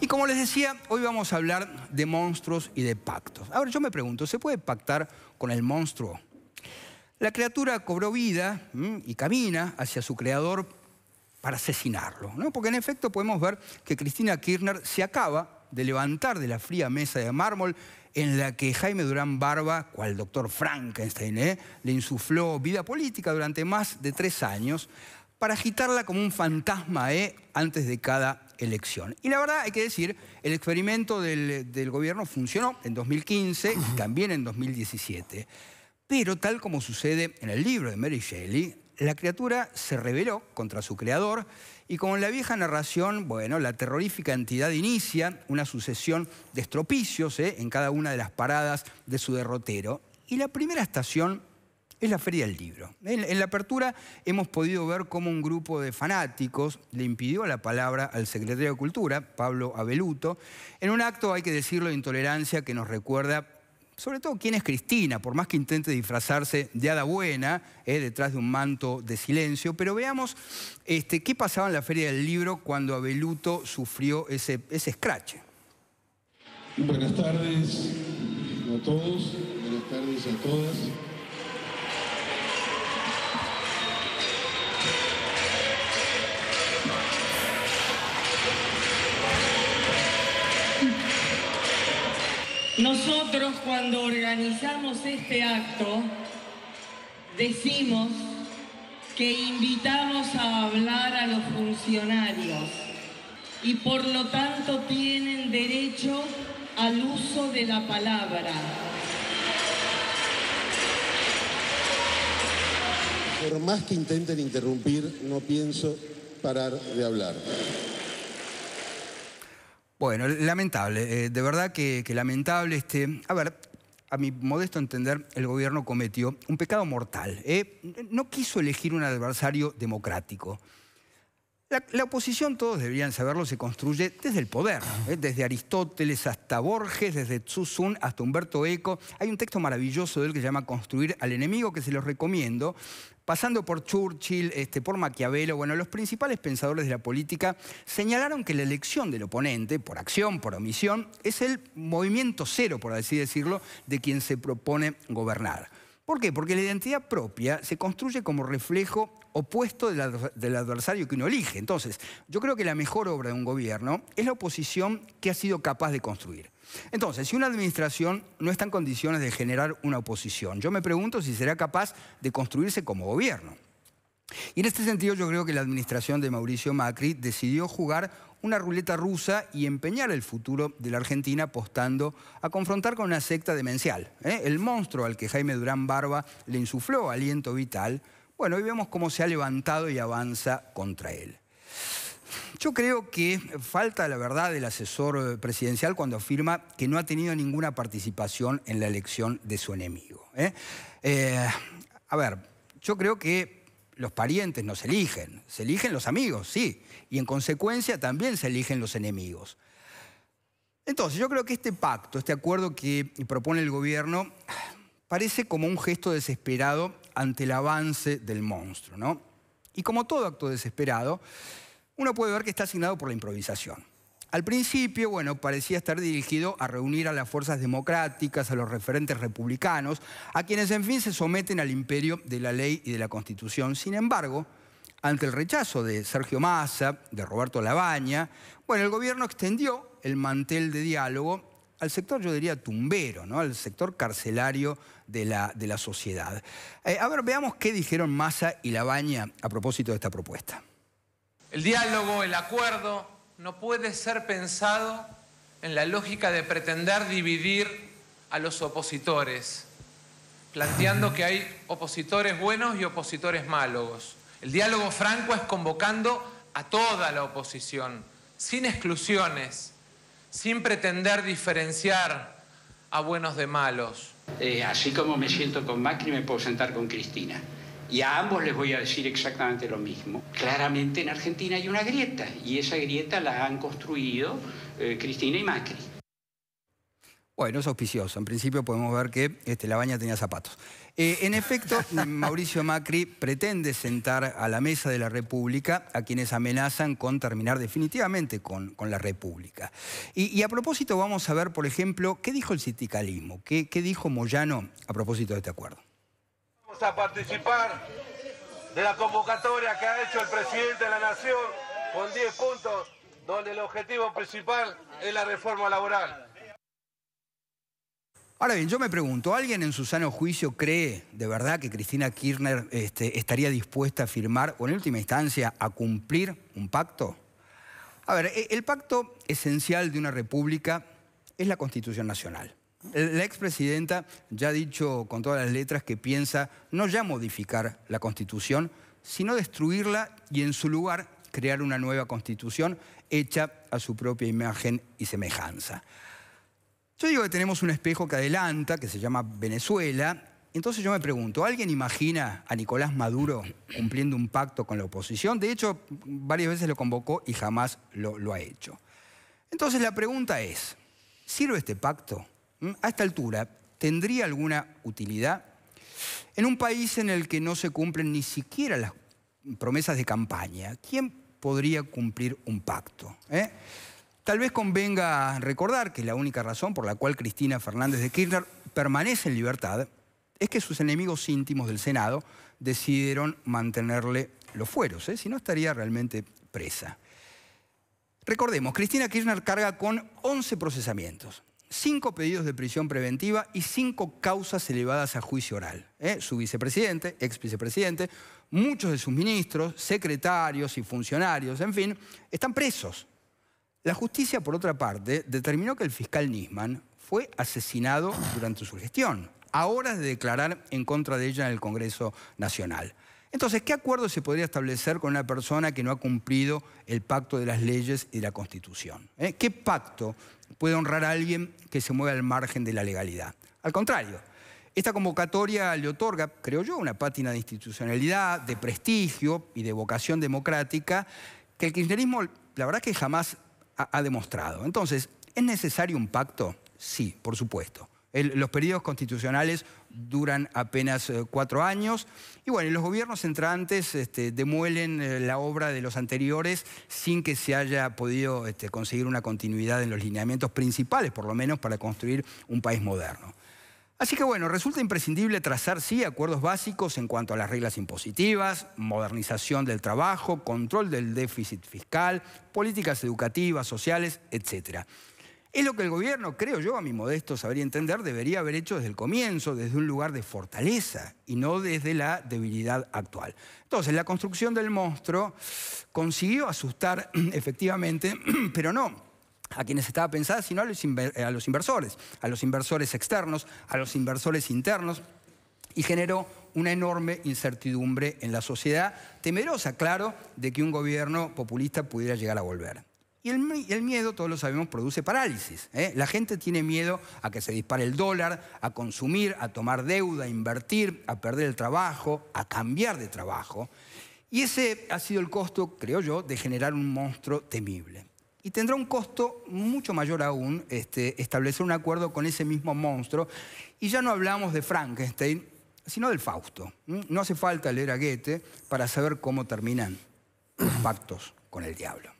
Y como les decía, hoy vamos a hablar de monstruos y de pactos. Ahora yo me pregunto, ¿se puede pactar con el monstruo? La criatura cobró vida mm, y camina hacia su creador para asesinarlo, ¿no? Porque en efecto podemos ver que Cristina Kirchner se acaba de levantar de la fría mesa de mármol en la que Jaime Durán Barba, cual doctor Frankenstein, ¿eh? le insufló vida política durante más de tres años para agitarla como un fantasma ¿eh? antes de cada elección. Y la verdad, hay que decir, el experimento del, gobierno funcionó en 2015 y también en 2017. Pero tal como sucede en el libro de Mary Shelley, la criatura se rebeló contra su creador y con la vieja narración, bueno, la terrorífica entidad inicia una sucesión de estropicios ¿eh? en cada una de las paradas de su derrotero. Y la primera estación es la Feria del Libro. En, la apertura hemos podido ver cómo un grupo de fanáticos le impidió la palabra al secretario de Cultura, Pablo Abeluto, en un acto, hay que decirlo, de intolerancia que nos recuerda sobre todo quién es Cristina, por más que intente disfrazarse de hada buena, eh, detrás de un manto de silencio. Pero veamos este, qué pasaba en la Feria del Libro cuando Abeluto sufrió ese, ese escrache. Buenas tardes a todos, buenas tardes a todas. Nosotros cuando organizamos este acto decimos que invitamos a hablar a los funcionarios y por lo tanto tienen derecho al uso de la palabra. Por más que intenten interrumpir, no pienso parar de hablar. Bueno, lamentable, eh, de verdad que, lamentable. Este, a ver, a mi modesto entender, el gobierno cometió un pecado mortal. Eh, no quiso elegir un adversario democrático. La, oposición, todos deberían saberlo, se construye desde el poder, eh, desde Aristóteles hasta Borges, desde Tsusun hasta Humberto Eco. Hay un texto maravilloso de él que se llama Construir al enemigo, que se los recomiendo pasando por Churchill, este, por Maquiavelo, bueno, los principales pensadores de la política señalaron que la elección del oponente, por acción, por omisión, es el movimiento cero, por así decirlo, de quien se propone gobernar. ¿Por qué? Porque la identidad propia se construye como reflejo opuesto del adversario que uno elige. Entonces, yo creo que la mejor obra de un gobierno es la oposición que ha sido capaz de construir. Entonces, si una administración no está en condiciones de generar una oposición, yo me pregunto si será capaz de construirse como gobierno. Y en este sentido yo creo que la administración de Mauricio Macri decidió jugar una ruleta rusa y empeñar el futuro de la Argentina apostando a confrontar con una secta demencial. ¿eh? El monstruo al que Jaime Durán Barba le insufló aliento vital, bueno, hoy vemos cómo se ha levantado y avanza contra él. Yo creo que falta la verdad del asesor eh, presidencial cuando afirma que no ha tenido ninguna participación en la elección de su enemigo. ¿eh? a ver, yo creo que los parientes no se eligen, se eligen los amigos, sí, y en consecuencia también se eligen los enemigos. Entonces, yo creo que este pacto, este acuerdo que propone el gobierno, parece como un gesto desesperado ante el avance del monstruo, ¿no? Y como todo acto desesperado, uno puede ver que está asignado por la improvisación. Al principio, bueno, parecía estar dirigido a reunir a las fuerzas democráticas, a los referentes republicanos, a quienes en fin se someten al imperio de la ley y de la constitución. Sin embargo, ante el rechazo de Sergio Massa, de Roberto Labaña, bueno, el gobierno extendió el mantel de diálogo al sector, yo diría, tumbero, ¿no? al sector carcelario de la, de la sociedad. Eh, a ver, veamos qué dijeron Massa y Labaña a propósito de esta propuesta. El diálogo, el acuerdo, no puede ser pensado en la lógica de pretender dividir a los opositores, planteando que hay opositores buenos y opositores malos. El diálogo franco es convocando a toda la oposición, sin exclusiones, sin pretender diferenciar a buenos de malos. Eh, así como me siento con Macri, me puedo sentar con Cristina. Y a ambos les voy a decir exactamente lo mismo. Claramente en Argentina hay una grieta y esa grieta la han construido eh, Cristina y Macri. Bueno, es auspicioso. En principio podemos ver que este, la baña tenía zapatos. Eh, en efecto, Mauricio Macri pretende sentar a la mesa de la República a quienes amenazan con terminar definitivamente con, la República. Y, a propósito vamos a ver, por ejemplo, qué dijo el sindicalismo, qué dijo Moyano a propósito de este acuerdo a participar de la convocatoria que ha hecho el presidente de la Nación con 10 puntos, donde el objetivo principal es la reforma laboral. Ahora bien, yo me pregunto, ¿alguien en su sano juicio cree de verdad que Cristina Kirchner este, estaría dispuesta a firmar o en última instancia a cumplir un pacto? A ver, e-, el pacto esencial de una república es la Constitución Nacional. La expresidenta ya ha dicho con todas las letras que piensa no ya modificar la Constitución, sino destruirla y en su lugar crear una nueva Constitución hecha a su propia imagen y semejanza. Yo digo que tenemos un espejo que adelanta, que se llama Venezuela, entonces yo me pregunto, ¿alguien imagina a Nicolás Maduro cumpliendo un pacto con la oposición? De hecho, varias veces lo convocó y jamás lo, ha hecho. Entonces la pregunta es, ¿sirve este pacto? Mm, a esta altura, ¿tendría alguna utilidad? En un país en el que no se cumplen ni siquiera las promesas de campaña, ¿quién podría cumplir un pacto? Eh? Tal vez convenga recordar que la única razón por la cual Cristina Fernández de Kirchner permanece en libertad es que sus enemigos íntimos del Senado decidieron mantenerle los fueros, eh, si no estaría realmente presa. Recordemos, Cristina Kirchner carga con 11 procesamientos, cinco pedidos de prisión preventiva y cinco causas elevadas a juicio oral. ¿eh? Su vicepresidente, ex vicepresidente, muchos de sus ministros, secretarios y funcionarios, en fin, están presos. La justicia, por otra parte, determinó que el fiscal Nisman fue asesinado durante su gestión, a horas de declarar en contra de ella en el Congreso Nacional. Entonces, ¿qué acuerdo se podría establecer con una persona que no ha cumplido el pacto de las leyes y de la Constitución? ¿Eh? ¿Qué pacto puede honrar a alguien que se mueve al margen de la legalidad? Al contrario, esta convocatoria le otorga, creo yo, una pátina de institucionalidad, de prestigio y de vocación democrática que el kirchnerismo, la verdad que jamás ha demostrado. Entonces, ¿es necesario un pacto? Sí, por supuesto los periodos constitucionales duran apenas eh, cuatro años. Y bueno, los gobiernos entrantes este, demuelen eh, la obra de los anteriores sin que se haya podido este, conseguir una continuidad en los lineamientos principales, por lo menos, para construir un país moderno. Así que bueno, resulta imprescindible trazar, sí, acuerdos básicos en cuanto a las reglas impositivas, modernización del trabajo, control del déficit fiscal, políticas educativas, sociales, etcétera. Es lo que el gobierno, creo yo, a mi modesto sabría entender, debería haber hecho desde el comienzo, desde un lugar de fortaleza y no desde la debilidad actual. Entonces, la construcción del monstruo consiguió asustar efectivamente, pero no a quienes estaba pensada, sino a los, a los inversores, a los inversores externos, a los inversores internos, y generó una enorme incertidumbre en la sociedad, temerosa, claro, de que un gobierno populista pudiera llegar a volver. Y el, miedo, todos lo sabemos, produce parálisis. ¿eh? La gente tiene miedo a que se dispare el dólar, a consumir, a tomar deuda, a invertir, a perder el trabajo, a cambiar de trabajo. Y ese ha sido el costo, creo yo, de generar un monstruo temible. Y tendrá un costo mucho mayor aún este, establecer un acuerdo con ese mismo monstruo. Y ya no hablamos de Frankenstein, sino del Fausto. No hace falta leer a Goethe para saber cómo terminan los pactos con el diablo.